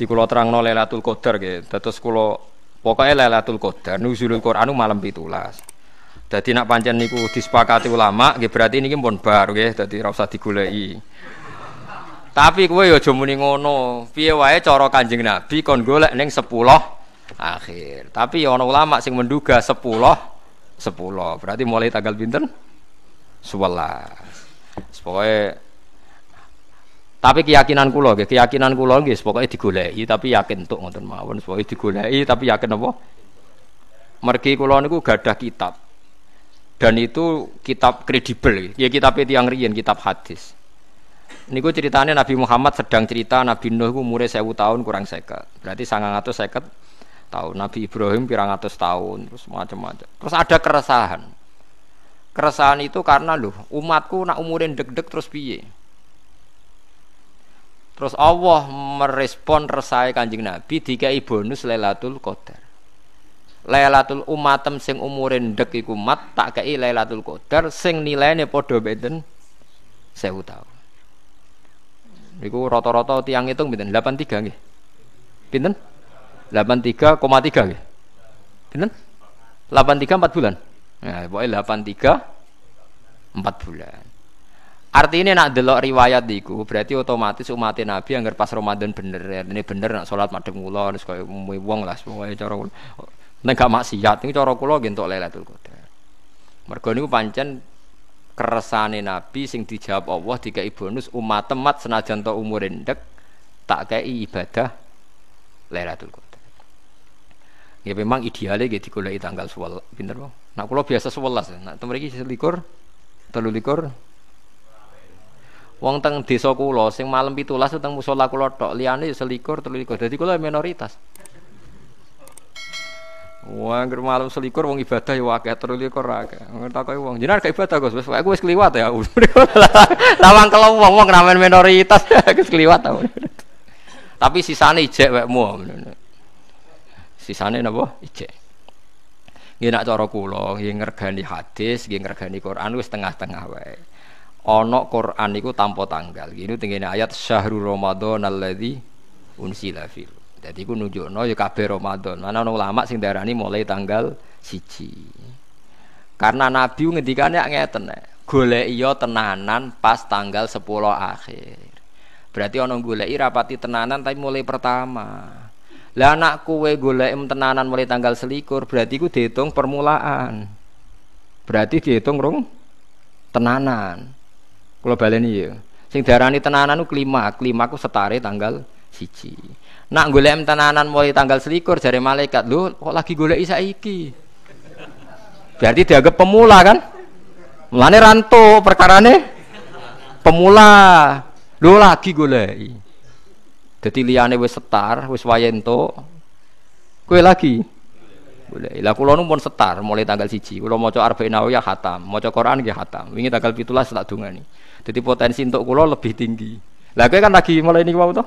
di kulo terang nol lelatul Qadar gitu. Terus kulo pokoknya lelatul Qadar nuzulul Quranu malam pitulas. Jadi nak panjang niku disepakati ulama, gitu, berarti ini pun baru gitu. Jadi rasa digulai. Tapi kue yo cuma muni ngono. Piye wae coro Kanjeng Nabi kon golek neng sepuluh akhir. Tapi ya ulama sing menduga sepuluh sepuluh, Berarti mulai tanggal binten, sebelas. Pokoke tapi keyakinan kula nggih, keyakinan kula nggih pokoke digoleki tapi yakin entuk ngoten mawon, pokoke digoleki tapi yakin apa? Mergi kula niku gadah kitab. Dan itu kitab kredibel, ya kitab tiang riyen, kitab hadis. Niku ceritanya Nabi Muhammad sedang cerita Nabi Nuh ku umure 1000 tahun kurang seket, Berarti atau seket tahun. Nabi Ibrahim pirang atus tahun, terus macam-macam. Terus ada keresahan. Keresahan itu karena loh, umatku nak umurin deg-deg terus piye? Terus Allah merespon resai kanjeng Nabi tiga bonus Lailatul Qadar. Lailatul umatem sing umurin ndek iku mat tak kei Lailatul Qadar sing nilainya podo beden saya tahun. Iku rata-rata tiang hitung pinten? 83 tiga koma 83,3 nih. Pinten? 83 empat bulan. Nah, delapan 83 empat bulan arti ini nak delok riwayat diiku berarti otomatis umat Nabi yang pas Ramadan bener ya. Ini bener nak sholat madem ulo harus kau mui wong lah semuanya cara kula. gak maksiat ini cara kulo gentok entuk Qadar. Mergo ini pancen keresane Nabi sing dijawab Allah ibu bonus umat temat senajan to umur endek tak kei ibadah Lailatul Qadar. Ya memang idealnya gitu kalau tanggal bener pinter Nak kulo biasa 11 nak temeriki selikur 13 Wong teng desa kula sing malam 17 teng musala kula tok, liyane ya selikur, telulikur. Dadi kula ya minoritas. Wah, ger malam selikur wong ibadah ya akeh, telikur akeh. Ngetakoki wong, "Jenar gak ibadah, Gus. Wis aku wis kliwat ya." Lawang kalau wong wong ramen minoritas, wis kliwat aku. Tapi sisane ijek wekmu. Sisane napa? Ijek. Nggih nak cara kula nggih ngergani hadis, nggih ngergani Quran wis tengah-tengah wae ana Quran iku tanpa tanggal. Gini, tengene ayat syahrul ramadhan alladzi unsila fil. Dadi ku nunjukno ya kabeh Ramadan. Mana ana ulama sing darani mulai tanggal siji. Karena Nabi ngendikane ngeten nek Gule iyo ya tenanan pas tanggal sepuluh akhir. Berarti gule i rapati tenanan tapi mulai pertama. Lah kue gule golek tenanan mulai tanggal selikur berarti ku dihitung permulaan. Berarti dihitung rong tenanan. Kalau baleni ya. Sing darani tenanan ku kelima, kelima aku setare tanggal siji. Nak golek tenanan mulai tanggal selikur jare malaikat, dulu kok lagi golek saiki?" Berarti dianggap pemula kan? Mulane ranto perkarane pemula. dulu lagi golek. Jadi liane wis setar, wis wayento. Kue lagi boleh. Lah kula nu pun setar mulai tanggal siji. mau coba Arba'in ya khatam, coba Quran nggih khatam. Wingi tanggal setak tak nih. Jadi potensi untuk kulo lebih tinggi. Lah kan lagi mulai ini mau toh?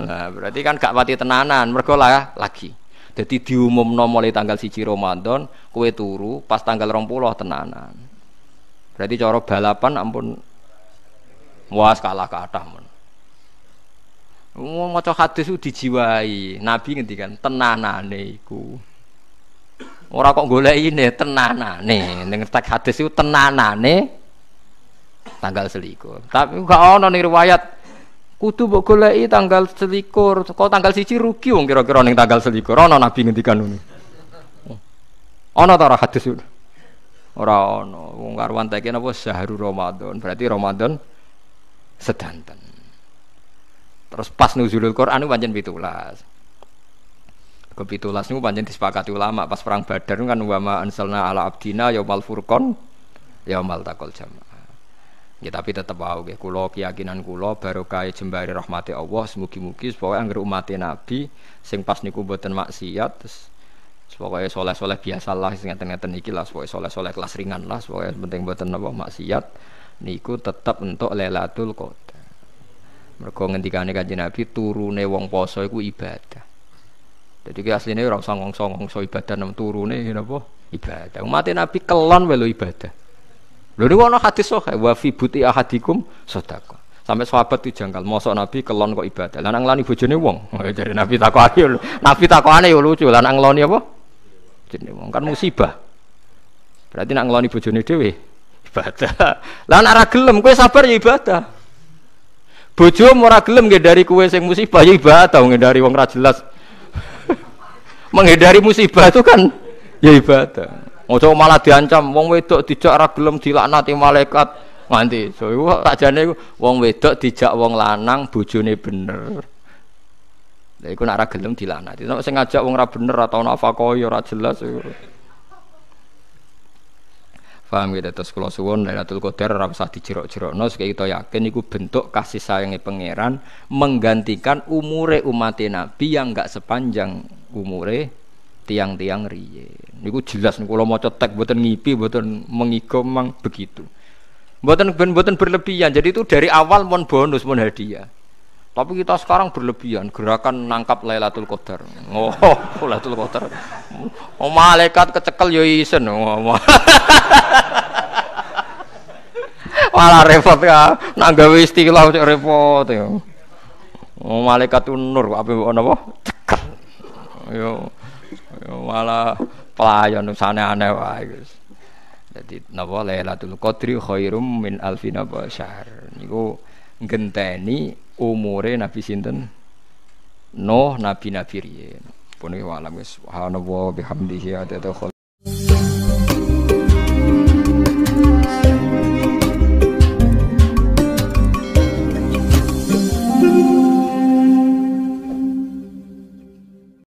Nah, berarti kan gak mati tenanan, mergo lah ya, lagi. Jadi diumumno mulai tanggal siji Ramadan, kue turu pas tanggal 20 tenanan. Berarti coro balapan ampun muas kalah ke men. mau maca hadis itu dijiwai, Nabi kan tenanane iku. Ora kok golek ini tenanane, dengan tag hadis iku tenanane tanggal selikur tapi gak ono nih riwayat kudu buk tanggal selikur kok tanggal siji rugi wong kira-kira nih tanggal selikur ono nabi ngendikan ini ono ta ora hadis ora ono wong karwan tekin apa sahru ramadan berarti ramadan sedanten terus pas nuzulul Quran itu pancen pitulas ke pitulas itu disepakati ulama pas perang badar kan wama ansalna ala abdina yaumal furqon yaumal takol jama Ya tapi tetep wae nggih kula keyakinan baru barokah jembari rahmati Allah semugi mugi supaya anggere umat Nabi sing pas niku mboten maksiat terus pokoknya soleh-soleh biasa lah ngeten-ngeten iki lah pokoknya soleh-soleh kelas ringan lah pokoknya penting mboten napa maksiat niku tetap untuk Lailatul kota. Mergo ngendikane Kanjeng Nabi turune wong poso iku ibadah. Jadi ki asline orang usah ngongso so ibadah nam turune napa ibadah. Umat Nabi kelon welo ibadah. Lho niku ana hadis sahih wa fi buti ahadikum sedekah. Sampai sahabat itu janggal. mosok Nabi kelon kok ibadah. Lanang lani bojone wong. Jadi Nabi takokane Nabi takokane yo ya lucu. Lanang nang loni apa? Jenenge wong kan musibah. Berarti nak ngeloni bojone dhewe ibadah. Lah nek ora gelem kowe sabar ya ibadah. Bojomu ora gelem dari kowe sing musibah ya ibadah dari wong ra jelas. Menghindari musibah itu kan ya ibadah. Ojo oh, malah diancam wong wedok dijak ra gelem dilaknati malaikat nganti. So iku jani. wong wedok dijak wong lanang bojone bener. Lah iku nek ra gelem dilaknati. Nek sing ngajak wong ra bener atau nafako ya ra jelas. Faham gitu terus kula suwun Lailatul Qadar ora usah dijerok nos kayak kita yakin itu bentuk kasih sayangnya pangeran menggantikan umure umat Nabi yang enggak sepanjang umure tiang-tiang riye. Niku jelas niku Kalau mau cetek buatan ngipi, buatan mengigo begitu. buatan ben buatan berlebihan. Jadi itu dari awal mon bonus mon hadiah. Tapi kita sekarang berlebihan, gerakan nangkap Lailatul Qadar. Oh, Lailatul Qadar. Oh, malaikat kecekel yo ya isen. Oh, Malah repot ya. Nak gawe istilah repot ya. Oh, malaikat nur apa apa cekel. Yo malah pelayan sana aneh wae Gus. Dadi napa Lailatul Qadri khairum min alfina basyar. Niku genteni umure Nabi sinten? noh nabi-nabi riyen. Pun iki alam subhanallah bihamdihi adada